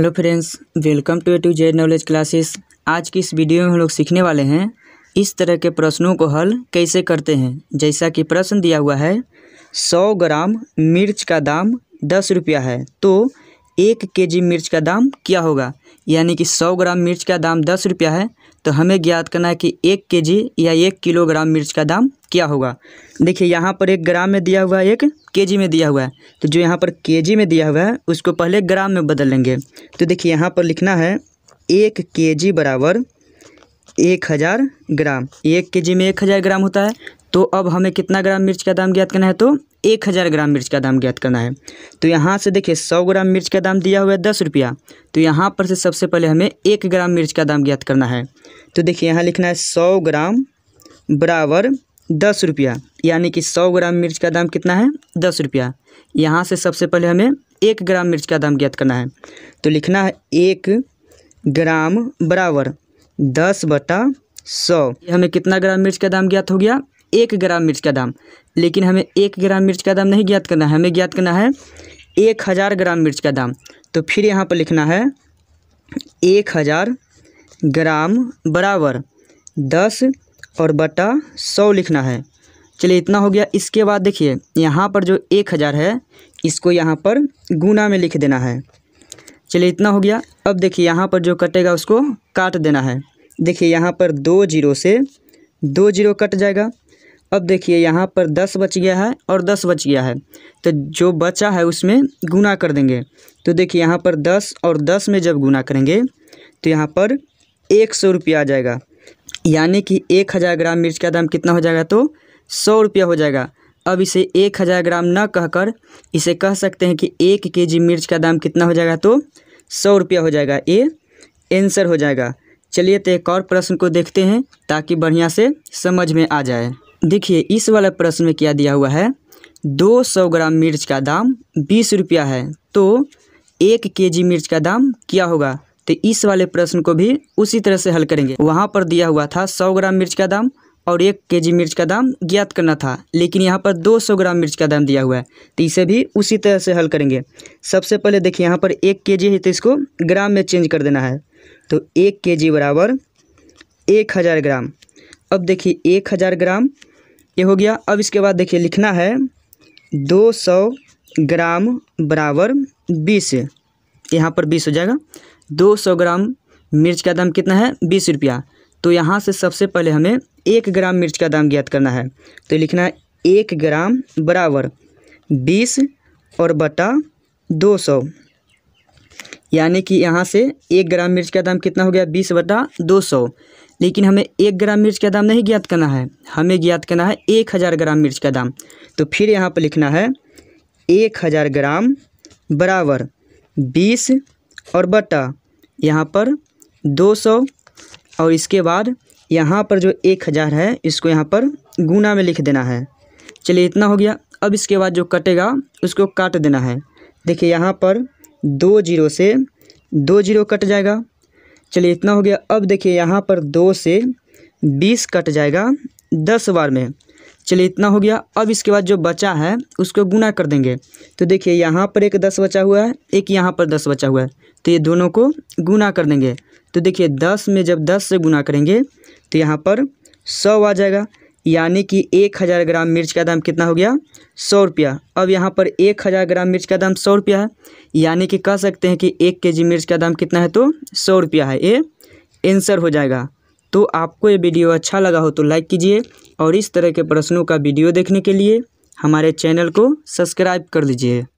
hello friends welcome to to Z knowledge classes आज की इस वीडियो में हम लोग सीखने वाले हैं इस तरह के प्रश्नों को हल कैसे करते हैं जैसा कि प्रश्न दिया हुआ है सौ ग्राम मिर्च का दाम दस रुपया है तो एक के जी मिर्च का दाम क्या होगा यानी कि सौ ग्राम मिर्च का दाम दस रुपया है तो हमें ज्ञात करना है कि एक के जी या एक किलोग्राम मिर्च का दाम क्या होगा देखिए यहाँ पर एक ग्राम में दिया हुआ है एक के जी में दिया हुआ है तो जो यहाँ पर के जी में दिया हुआ है उसको पहले ग्राम में बदल लेंगे तो देखिए यहाँ पर लिखना है एक के जी बराबर एक हज़ार ग्राम एक के जी में एक हज़ार ग्राम होता है तो अब हमें कितना ग्राम मिर्च का दाम ज्ञात करना है तो एक हज़ार ग्राम मिर्च का दाम ज्ञात करना है तो यहाँ से देखिए सौ ग्राम मिर्च का दाम दिया हुआ है दस रुपया तो यहाँ पर से सबसे पहले हमें एक ग्राम मिर्च का दाम ज्ञात करना है तो देखिए यहाँ लिखना है सौ ग्राम बराबर दस रुपया यानी कि सौ ग्राम मिर्च का दाम कितना है दस रुपया यहाँ से सबसे पहले हमें एक ग्राम मिर्च का दाम ज्ञात करना है तो लिखना है एक ग्राम बराबर दस बटा सौ हमें कितना ग्राम मिर्च का दाम ज्ञात हो गया एक ग्राम मिर्च का दाम लेकिन हमें एक ग्राम मिर्च का दाम नहीं ज्ञात करना है हमें ज्ञात करना है एक हज़ार ग्राम मिर्च का दाम तो फिर यहाँ पर लिखना है एक हज़ार ग्राम बराबर दस और बटा सौ लिखना है चलिए इतना हो गया इसके बाद देखिए यहाँ पर जो एक हज़ार है इसको यहाँ पर गुना में लिख देना है चलिए इतना हो गया अब देखिए यहाँ पर जो कटेगा उसको काट देना है देखिए यहाँ पर दो जीरो से दो जीरो कट जाएगा अब देखिए यहाँ पर दस बच गया है और दस बच गया है तो जो बचा है उसमें गुना कर देंगे तो देखिए यहाँ पर दस और दस में जब गुना करेंगे तो यहाँ पर एक सौ रुपया आ जाएगा यानी कि एक हज़ार ग्राम मिर्च का दाम कितना हो जाएगा तो सौ रुपया हो जाएगा अब इसे एक हज़ार ग्राम न कहकर इसे कह सकते हैं कि एक के जी मिर्च का दाम कितना हो जाएगा तो सौ रुपया हो जाएगा ये एंसर हो जाएगा चलिए तो एक और प्रश्न को देखते हैं ताकि बढ़िया से समझ में आ जाए देखिए इस वाला प्रश्न में क्या दिया हुआ है दो सौ ग्राम मिर्च का दाम बीस रुपया है तो एक के जी मिर्च का दाम क्या होगा तो इस वाले प्रश्न को भी उसी तरह से हल करेंगे वहाँ पर दिया हुआ था सौ ग्राम मिर्च का दाम और एक के जी मिर्च का दाम ज्ञात करना था लेकिन यहाँ पर 200 ग्राम मिर्च का दाम दिया हुआ है तो इसे भी उसी तरह से हल करेंगे सबसे पहले देखिए यहाँ पर एक के जी है तो इसको ग्राम में चेंज कर देना है तो एक के जी बराबर एक हज़ार ग्राम अब देखिए एक हज़ार ग्राम ये हो गया अब इसके बाद देखिए लिखना है दो सौ ग्राम बराबर बीस यहाँ पर बीस हो जाएगा दो सौ ग्राम मिर्च का दाम कितना है बीस रुपया तो यहाँ से सबसे पहले हमें एक ग्राम मिर्च का दाम ज्ञात करना है तो लिखना है एक ग्राम बराबर बीस और बटा दो सौ यानी कि यहाँ से एक ग्राम मिर्च का दाम कितना हो गया बीस बटा दो सौ लेकिन हमें एक ग्राम मिर्च का दाम नहीं ज्ञात करना है हमें ज्ञात करना है एक हज़ार ग्राम मिर्च का दाम तो फिर यहाँ पर लिखना है एक हज़ार ग्राम बराबर बीस और बटा यहाँ पर दो सौ और इसके बाद यहाँ पर जो एक हज़ार है इसको यहाँ पर गुना में लिख देना है चलिए इतना हो गया अब इसके बाद जो कटेगा उसको काट देना है देखिए यहाँ पर दो जीरो से दो जीरो कट जाएगा चलिए इतना हो गया अब देखिए यहाँ पर दो से बीस कट जाएगा दस बार में चलिए इतना हो गया अब इसके बाद जो बचा है उसको गुना कर देंगे तो देखिए यहाँ पर एक दस बचा हुआ है एक यहाँ पर दस बचा हुआ है तो ये दोनों को गुना कर देंगे तो देखिए दस में जब दस से गुना करेंगे तो यहाँ पर सौ आ जाएगा यानी कि एक हज़ार ग्राम मिर्च का दाम कितना हो गया सौ रुपया अब यहाँ पर एक हज़ार ग्राम मिर्च का दाम सौ रुपया है यानी कि कह सकते हैं कि एक के जी मिर्च का दाम कितना है तो सौ रुपया है ये आंसर हो जाएगा तो आपको ये वीडियो अच्छा लगा हो तो लाइक कीजिए और इस तरह के प्रश्नों का वीडियो देखने के लिए हमारे चैनल को सब्सक्राइब कर लीजिए